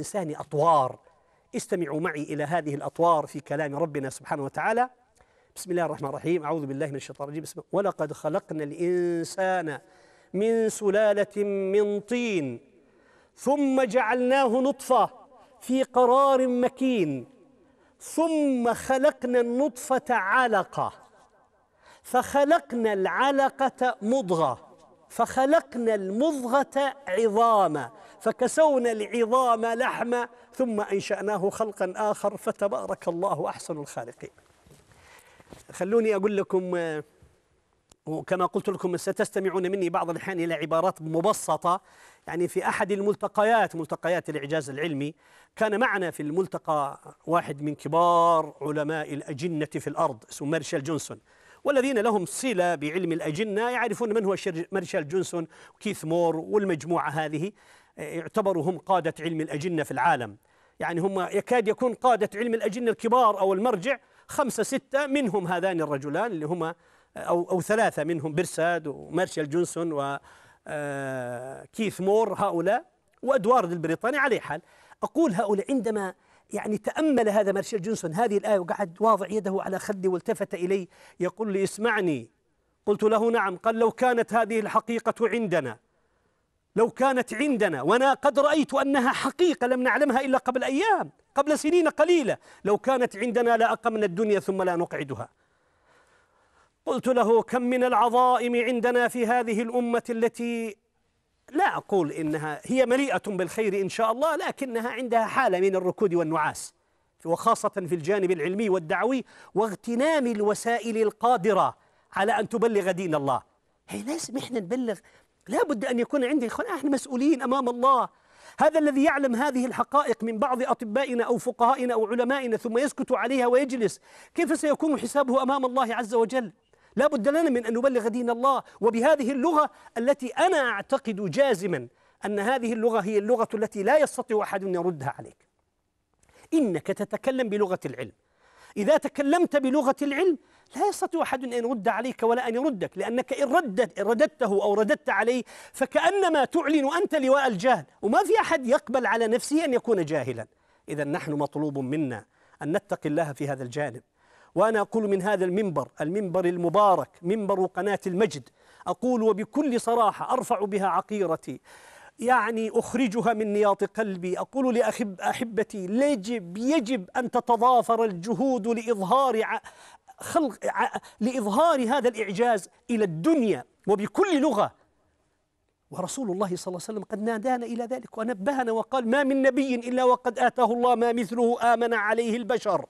الإنسان أطوار استمعوا معي إلى هذه الأطوار في كلام ربنا سبحانه وتعالى بسم الله الرحمن الرحيم أعوذ بالله من الشيطان الرجيم بسم ولقد خلقنا الإنسان من سلالة من طين ثم جعلناه نطفة في قرار مكين ثم خلقنا النطفة علقة فخلقنا العلقة مضغة فخلقنا المضغة عظاما فكسونا العظام لحما ثم أنشأناه خلقا آخر فتبارك الله أحسن الخالقين خلوني أقول لكم آه، وكما قلت لكم ستستمعون مني بعض الأحيان إلى عبارات مبسطة يعني في أحد الملتقيات ملتقيات الإعجاز العلمي كان معنا في الملتقى واحد من كبار علماء الأجنة في الأرض اسمه مارشال جونسون والذين لهم صلة بعلم الأجنة يعرفون من هو مارشال جونسون وكيث مور والمجموعة هذه يعتبروا هم قادة علم الأجنة في العالم يعني هم يكاد يكون قادة علم الأجنة الكبار أو المرجع خمسة ستة منهم هذان الرجلان اللي هما أو, أو ثلاثة منهم برساد ومارشال جونسون وكيث آه، مور هؤلاء وأدوارد البريطاني عليه حال أقول هؤلاء عندما يعني تأمل هذا مارشال جونسون هذه الآية وقعد واضع يده على خدي والتفت إلي يقول لي اسمعني قلت له نعم قال لو كانت هذه الحقيقة عندنا لو كانت عندنا وأنا قد رأيت أنها حقيقة لم نعلمها إلا قبل أيام قبل سنين قليلة لو كانت عندنا لأقمنا الدنيا ثم لا نقعدها قلت له كم من العظائم عندنا في هذه الأمة التي لا أقول إنها هي مليئة بالخير إن شاء الله لكنها عندها حالة من الركود والنعاس وخاصة في الجانب العلمي والدعوي واغتنام الوسائل القادرة على أن تبلغ دين الله هي إيه، لازم إحنا نبلغ لا بد أن يكون عندي إخوان إحنا مسؤولين أمام الله هذا الذي يعلم هذه الحقائق من بعض أطبائنا أو فقهائنا أو علمائنا ثم يسكت عليها ويجلس كيف سيكون حسابه أمام الله عز وجل لا بد لنا من أن نبلغ دين الله وبهذه اللغة التي أنا أعتقد جازما أن هذه اللغة هي اللغة التي لا يستطيع أحد أن يردها عليك إنك تتكلم بلغة العلم إذا تكلمت بلغة العلم لا يستطيع أحد أن يرد عليك ولا أن يردك لأنك إن ردت إن رددته أو رددت عليه فكأنما تعلن أنت لواء الجهل وما في أحد يقبل على نفسه أن يكون جاهلا إذا نحن مطلوب منا أن نتقي الله في هذا الجانب وأنا أقول من هذا المنبر المنبر المبارك منبر قناة المجد أقول وبكل صراحة أرفع بها عقيرتي يعني أخرجها من نياط قلبي أقول لأحب أحبتي يجب يجب أن تتضافر الجهود لإظهار خلق لإظهار هذا الإعجاز إلى الدنيا وبكل لغة ورسول الله صلى الله عليه وسلم قد نادانا إلى ذلك ونبهنا وقال ما من نبي إلا وقد آتاه الله ما مثله آمن عليه البشر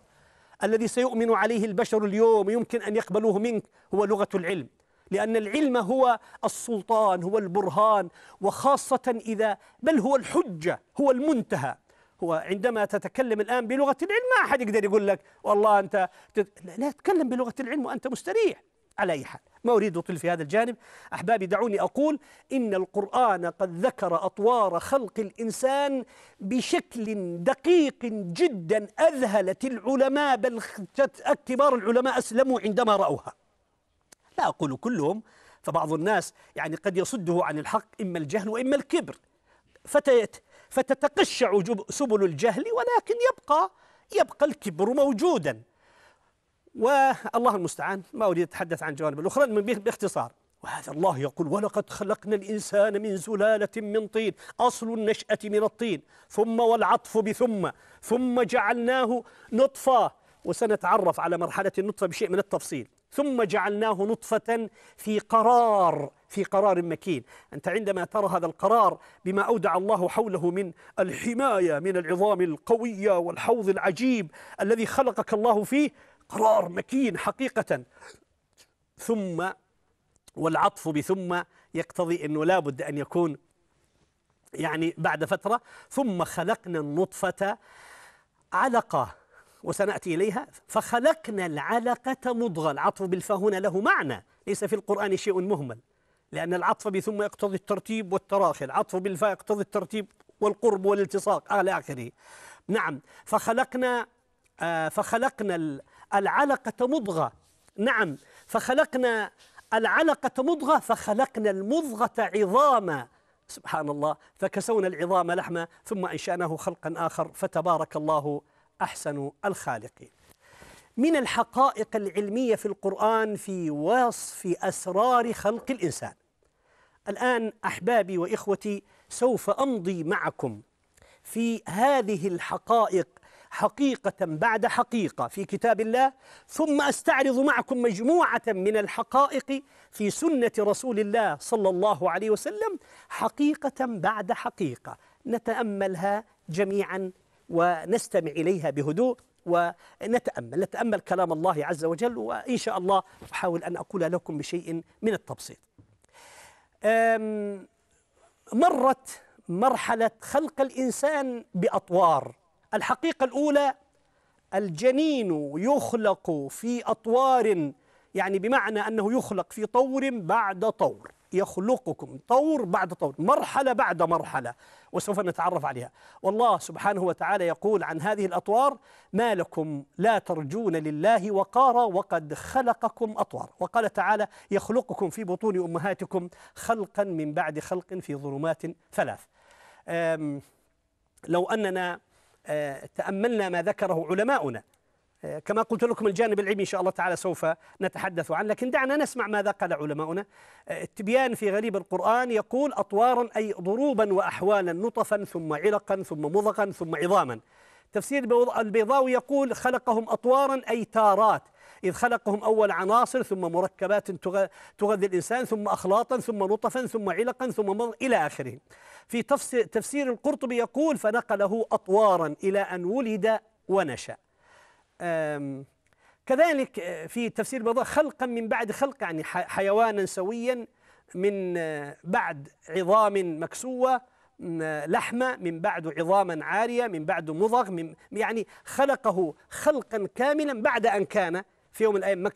الذي سيؤمن عليه البشر اليوم يمكن أن يقبلوه منك هو لغة العلم لأن العلم هو السلطان هو البرهان وخاصة إذا بل هو الحجة هو المنتهى هو عندما تتكلم الآن بلغة العلم ما أحد يقدر يقول لك والله أنت تت... لا تتكلم بلغة العلم وأنت مستريح على أي حال ما أريد أطل في هذا الجانب أحبابي دعوني أقول إن القرآن قد ذكر أطوار خلق الإنسان بشكل دقيق جدا أذهلت العلماء بل كبار العلماء أسلموا عندما رأوها لا أقول كلهم فبعض الناس يعني قد يصده عن الحق إما الجهل وإما الكبر فتيت فتتقشع سبل الجهل ولكن يبقى يبقى الكبر موجودا والله المستعان ما أريد أتحدث عن جوانب الأخرى باختصار وهذا الله يقول ولقد خلقنا الإنسان من سلالة من طين أصل النشأة من الطين ثم والعطف بثم ثم جعلناه نطفة وسنتعرف على مرحلة النطفة بشيء من التفصيل ثم جعلناه نطفة في قرار في قرار مكين أنت عندما ترى هذا القرار بما أودع الله حوله من الحماية من العظام القوية والحوض العجيب الذي خلقك الله فيه قرار مكين حقيقة ثم والعطف بثم يقتضي أنه لابد أن يكون يعني بعد فترة ثم خلقنا النطفة علقة وسنأتي إليها فخلقنا العلقة مضغة العطف بالفاء هنا له معنى ليس في القرآن شيء مهمل لأن العطف بثم يقتضي الترتيب والتراخي العطف بالفاء يقتضي الترتيب والقرب والالتصاق على آخره نعم فخلقنا آه فخلقنا العلقة مضغة نعم فخلقنا العلقة مضغة فخلقنا المضغة عظاما سبحان الله فكسونا العظام لحما ثم أنشأناه خلقا آخر فتبارك الله أحسن الخالقين من الحقائق العلمية في القرآن في وصف أسرار خلق الإنسان الآن أحبابي وإخوتي سوف أمضي معكم في هذه الحقائق حقيقة بعد حقيقة في كتاب الله ثم أستعرض معكم مجموعة من الحقائق في سنة رسول الله صلى الله عليه وسلم حقيقة بعد حقيقة نتأملها جميعا ونستمع إليها بهدوء ونتأمل نتأمل كلام الله عز وجل وإن شاء الله أحاول أن أقول لكم بشيء من التبسيط مرت مرحلة خلق الإنسان بأطوار الحقيقة الأولى الجنين يخلق في أطوار يعني بمعنى أنه يخلق في طور بعد طور يخلقكم طور بعد طور مرحلة بعد مرحلة وسوف نتعرف عليها والله سبحانه وتعالى يقول عن هذه الأطوار ما لكم لا ترجون لله وقارا وقد خلقكم أطوار وقال تعالى يخلقكم في بطون أمهاتكم خلقا من بعد خلق في ظلمات ثلاث لو أننا آه، تأملنا ما ذكره علماؤنا كما قلت لكم الجانب العلمي إن شاء الله تعالى سوف نتحدث عنه لكن دعنا نسمع ماذا قال علماؤنا التبيان في غريب القرآن يقول أطوارا أي ضروبا وأحوالا نطفا ثم علقا ثم مضغا ثم عظاما تفسير البيضاوي يقول خلقهم أطوارا أي تارات إذ خلقهم أول عناصر ثم مركبات تغذي الإنسان ثم أخلاطا ثم نطفا ثم علقا ثم مض إلى آخره في تفسير القرطبي يقول فنقله أطوارا إلى أن ولد ونشأ كذلك آه، في تفسير البيضاء خلقا من بعد خلق يعني حيوانا سويا من آه، بعد عظام مكسوة لحمة من بعد عظاما عارية من بعد مضغ من يعني خلقه خلقا كاملا بعد أن كان في يوم من الأيام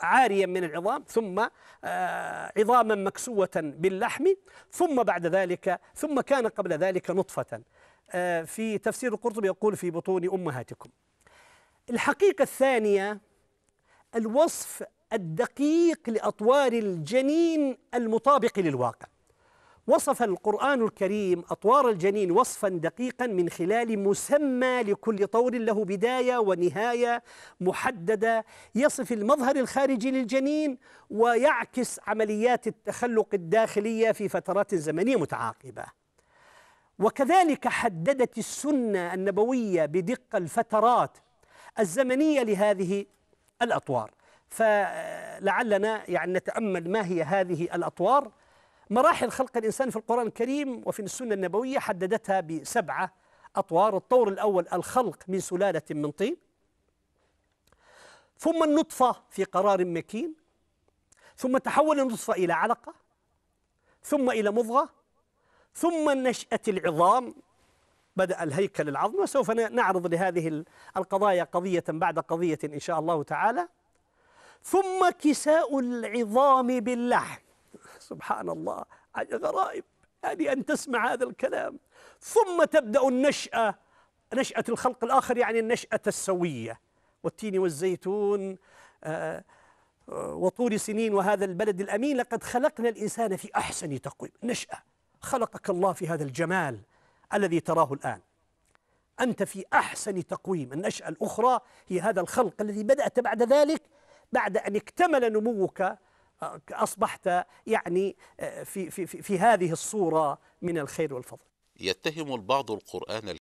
عاريا من العظام ثم آه، عظاما مكسوة باللحم ثم بعد ذلك ثم كان قبل ذلك نطفة في تفسير القرطبي يقول في بطون أمهاتكم الحقيقة الثانية الوصف الدقيق لأطوار الجنين المطابق للواقع وصف القرآن الكريم أطوار الجنين وصفا دقيقا من خلال مسمى لكل طور له بداية ونهاية محددة يصف المظهر الخارجي للجنين ويعكس عمليات التخلق الداخلية في فترات زمنية متعاقبة وكذلك حددت السنة النبوية بدقة الفترات الزمنية لهذه الأطوار فلعلنا يعني نتأمل ما هي هذه الأطوار مراحل خلق الإنسان في القرآن الكريم وفي السنة النبوية حددتها بسبعة أطوار الطور الأول الخلق من سلالة من طين ثم النطفة في قرار مكين ثم تحول النطفة إلى علقة ثم إلى مضغة ثم نشأة العظام بدأ الهيكل العظمي وسوف نعرض لهذه القضايا قضية بعد قضية إن شاء الله تعالى ثم كساء العظام باللحم سبحان الله غرائب يعني أن تسمع هذا الكلام ثم تبدأ النشأة نشأة الخلق الآخر يعني النشأة السوية والتين والزيتون آه، آه، وطول سنين وهذا البلد الأمين لقد خلقنا الإنسان في أحسن تقويم نشأة خلقك الله في هذا الجمال الذي تراه الآن أنت في أحسن تقويم النشأة الأخرى هي هذا الخلق الذي بدأت بعد ذلك بعد أن اكتمل نموك آه، أصبحت يعني آه، في, في, في, هذه الصورة من الخير والفضل يتهم البعض القرآن